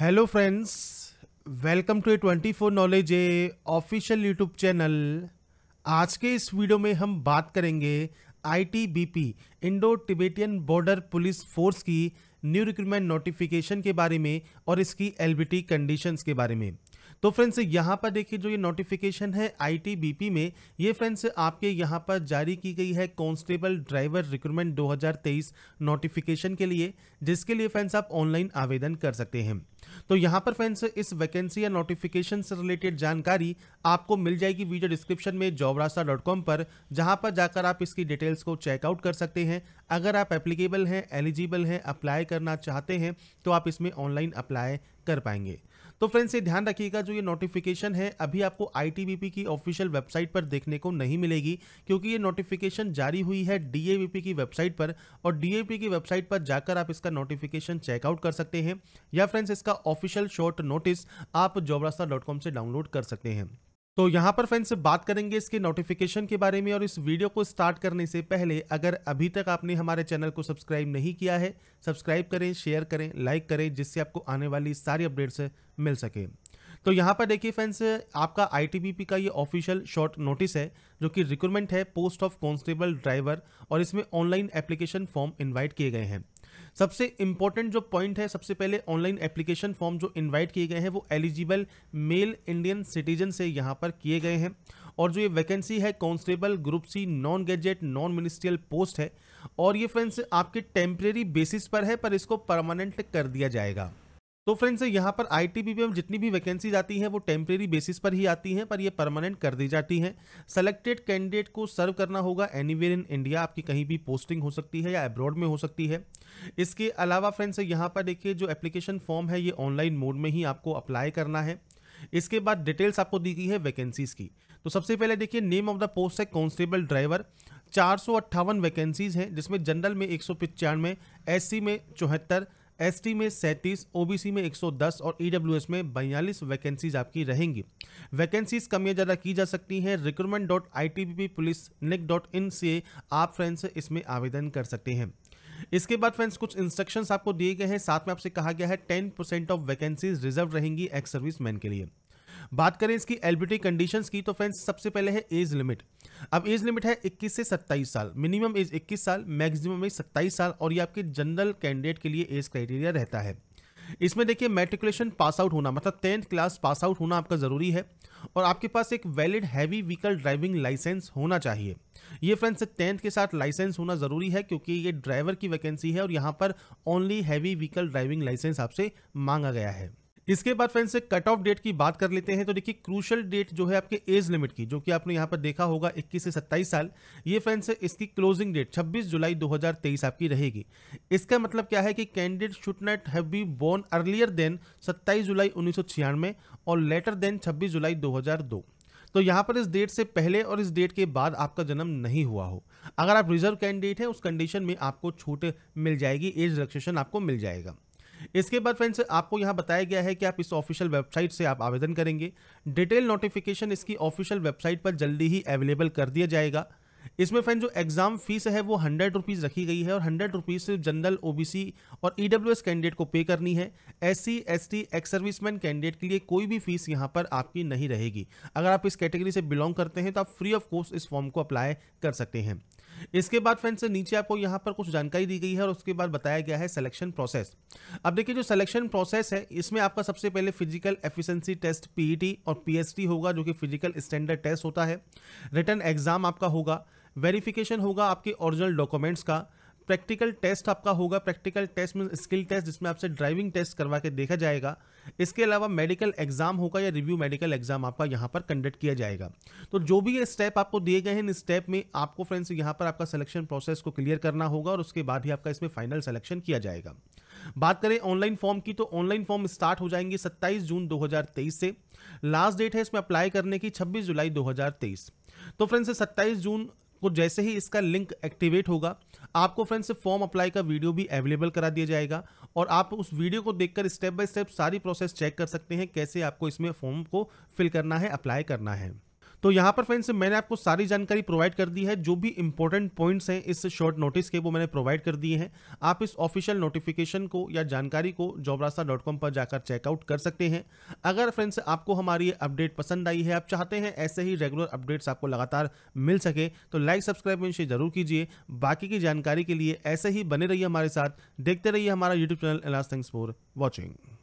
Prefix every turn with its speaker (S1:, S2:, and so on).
S1: hello friends welcome to A twenty four knowledge a official YouTube channel आज के इस video में हम बात करेंगे ITBP Indo Tibetan border police force की न्यू रिक्रूटमेंट नोटिफिकेशन के बारे में और इसकी एलबीटी कंडीशंस के बारे में तो फ्रेंड्स यहाँ पर देखिए जो ये नोटिफिकेशन है आईटीबीपी में ये फ्रेंड्स आपके यहाँ पर जारी की गई है कांस्टेबल ड्राइवर रिक्रूटमेंट 2023 नोटिफिकेशन के लिए जिसके लिए फ्रेंड्स आप ऑनलाइन आवेदन कर सकते हैं तो यहाँ पर फ्रेंड्स इस वैकेंसी या नोटिफिकेशन से रिलेटेड जानकारी आपको मिल जाएगी वीडियो डिस्क्रिप्शन में जॉबरास्ता पर जहाँ पर जाकर आप इसकी डिटेल्स को चेकआउट कर सकते हैं अगर आप एप्लीकेबल हैं एलिजिबल हैं अप्लाई करना चाहते हैं तो आप इसमें ऑनलाइन अप्लाई कर पाएंगे तो फ्रेंड्स ये ध्यान रखिएगा जो ये नोटिफिकेशन है अभी आपको आईटीबीपी की ऑफिशियल वेबसाइट पर देखने को नहीं मिलेगी क्योंकि ये नोटिफिकेशन जारी हुई है डीएवीपी की वेबसाइट पर और डीएवीपी की वेबसाइट पर जाकर आप इसका नोटिफिकेशन चेकआउट कर सकते हैं या फ्रेंड्स इसका ऑफिशियल शॉर्ट नोटिस आप जॉबरास्ता से डाउनलोड कर सकते हैं तो यहाँ पर फ्रेंड्स बात करेंगे इसके नोटिफिकेशन के बारे में और इस वीडियो को स्टार्ट करने से पहले अगर अभी तक आपने हमारे चैनल को सब्सक्राइब नहीं किया है सब्सक्राइब करें शेयर करें लाइक करें जिससे आपको आने वाली सारी अपडेट्स मिल सके तो यहाँ पर देखिए फ्रेंड्स आपका आईटीबीपी का ये ऑफिशियल शॉर्ट नोटिस है जो कि रिक्रूटमेंट है पोस्ट ऑफ कॉन्स्टेबल ड्राइवर और इसमें ऑनलाइन एप्लीकेशन फॉर्म इन्वाइट किए गए हैं सबसे इंपॉर्टेंट जो पॉइंट है सबसे पहले ऑनलाइन एप्लीकेशन फॉर्म जो इनवाइट किए गए हैं वो एलिजिबल मेल इंडियन सिटीजन से यहाँ पर किए गए हैं और जो ये वैकेंसी है constable group C non gazetted non ministerial post है और ये फ्रेंड्स आपके टेम्प्रेरी बेसिस पर है पर इसको परमानेंट कर दिया जाएगा तो फ्रेंड्स यहाँ पर आईटीबी में जितनी भी वैकेंसीज आती हैं वो टेम्प्रेरी बेसिस पर ही आती हैं पर ये परमानेंट कर दी जाती हैं सेलेक्टेड कैंडिडेट को सर्व करना होगा एनीवेयर इन इंडिया आपकी कहीं भी पोस्टिंग हो सकती है या अब्रॉड में हो सकती है इसके अलावा फ्रेंड्स यहाँ पर देखिए जो एप्लीकेशन फॉर्म है ये ऑनलाइन मोड में ही आपको अप्लाई करना है इसके बाद डिटेल्स आपको दी गई है वैकेंसीज की तो सबसे पहले देखिए नेम ऑफ द पोस्ट है कॉन्स्टेबल ड्राइवर चार वैकेंसीज हैं जिसमें जनरल में एक सौ में एस में चौहत्तर एसटी में सैंतीस ओबीसी में 110 और ईडब्ल्यूएस e में बयालीस वैकेंसीज आपकी रहेंगी वैकेंसीज कम या ज़्यादा की जा सकती है recruitment dot I T P police nic dot in से आप फ्रेंड्स इसमें आवेदन कर सकते हैं इसके बाद फ्रेंड्स कुछ इंस्ट्रक्शंस आपको दिए गए हैं साथ में आपसे कहा गया है ten percent of vacancies reserve रहेंगी एक्स सर्विस के लिए बात करें इसकी एलबीटी कंडीशन की तो फ्रेंड्स सबसे पहले है एज लिमिट अब एज लिमिट है 21 से 27 साल मिनिमम एज 21 साल मैक्सिमम एज 27 साल और ये आपके जनरल कैंडिडेट के लिए एज क्राइटेरिया रहता है इसमें देखिए मेट्रिकुलेशन पास आउट होना मतलब टेंथ क्लास पास आउट होना आपका ज़रूरी है और आपके पास एक valid heavy vehicle driving licence होना चाहिए ये फ्रेंड्स टेंथ के साथ लाइसेंस होना ज़रूरी है क्योंकि ये ड्राइवर की वैकेंसी है और यहाँ पर only heavy vehicle driving licence आपसे मांगा गया है इसके बाद फ्रेंड्स से कट ऑफ डेट की बात कर लेते हैं तो देखिए क्रूशल डेट जो है आपके एज लिमिट की जो कि आपने यहाँ पर देखा होगा 21 से 27 साल ये फ्रेंड्स इसकी क्लोजिंग डेट 26 जुलाई 2023 आपकी रहेगी इसका मतलब क्या है कि candidate should not have be born earlier than 27 जुलाई उन्नीस और लेटर देन 26 जुलाई 2002 तो यहाँ पर इस डेट से पहले और इस डेट के बाद आपका जन्म नहीं हुआ हो अगर आप रिजर्व कैंडिडेट हैं उस कंडीशन में आपको छूट मिल जाएगी एज रिलैक्सेशन आपको मिल जाएगा इसके बाद फ्रेंड्स आपको यहाँ बताया गया है कि आप इस ऑफिशियल वेबसाइट से आप आवेदन करेंगे डिटेल नोटिफिकेशन इसकी ऑफिशियल वेबसाइट पर जल्दी ही अवेलेबल कर दिया जाएगा इसमें फ्रेंड जो एग्जाम फीस है वो हंड्रेड रुपीज़ रखी गई है और हंड्रेड रुपीज़ सिर्फ जनरल ओबीसी और ईडब्ल्यूएस e कैंडिडेट को पे करनी है SC ST ex serviceman candidate के लिए कोई भी फीस यहाँ पर आपकी नहीं रहेगी अगर आप इस कैटेगरी से बिलोंग करते हैं तो आप फ्री ऑफ कॉस्ट इस फॉर्म को अप्लाई कर सकते हैं इसके बाद फ्रेंड्स नीचे आपको यहाँ पर कुछ जानकारी दी गई है और उसके बाद बताया गया है सिलेक्शन प्रोसेस अब देखिए जो सिलेक्शन प्रोसेस है इसमें आपका सबसे पहले फिजिकल एफिशिएंसी टेस्ट पीईटी और पीएसटी होगा जो कि फिजिकल स्टैंडर्ड टेस्ट होता है रिटर्न एग्जाम आपका होगा वेरिफिकेशन होगा आपके ओरिजिनल डॉक्यूमेंट्स का प्रैक्टिकल टेस्ट आपका होगा प्रैक्टिकल टेस्ट में स्किल टेस्ट जिसमें आपसे ड्राइविंग टेस्ट करवा के देखा जाएगा इसके अलावा मेडिकल एग्जाम होगा या रिव्यू मेडिकल एग्जाम आपका यहाँ पर कंडक्ट किया जाएगा तो जो भी ये स्टेप आपको दिए गए हैं इन स्टेप में आपको फ्रेंड्स यहाँ पर आपका सिलेक्शन प्रोसेस को क्लियर करना होगा और उसके बाद ही आपका इसमें फाइनल सिलेक्शन किया जाएगा बात करें ऑनलाइन फॉर्म की तो ऑनलाइन फॉर्म स्टार्ट हो जाएंगी 27 जून 2023 से लास्ट डेट है इसमें अप्लाई करने की 26 जुलाई 2023 तो फ्रेंड्स 27 जून आपको जैसे ही इसका लिंक एक्टिवेट होगा आपको फ्रेंड्स फॉर्म अप्लाई का वीडियो भी अवेलेबल करा दिया जाएगा और आप उस वीडियो को देखकर स्टेप बाय स्टेप सारी प्रोसेस चेक कर सकते हैं कैसे आपको इसमें फॉर्म को फिल करना है अप्लाई करना है तो यहाँ पर फ्रेंड्स मैंने आपको सारी जानकारी प्रोवाइड कर दी है जो भी इंपॉर्टेंट पॉइंट्स हैं इस शॉर्ट नोटिस के वो मैंने प्रोवाइड कर दिए हैं आप इस ऑफिशियल नोटिफिकेशन को या जानकारी को कॉम पर जाकर चेकआउट कर सकते हैं अगर फ्रेंड्स आपको हमारी अपडेट पसंद आई है आप चाहते हैं ऐसे ही रेगुलर अपडेट्स आपको लगातार मिल सके तो लाइक सब्सक्राइब एंड शेयर जरूर कीजिए बाकी की जानकारी के लिए ऐसे ही बने रहिए हमारे साथ देखते रहिए हमारा यूट्यूब चैनल एलास थैंक्स फॉर वॉचिंग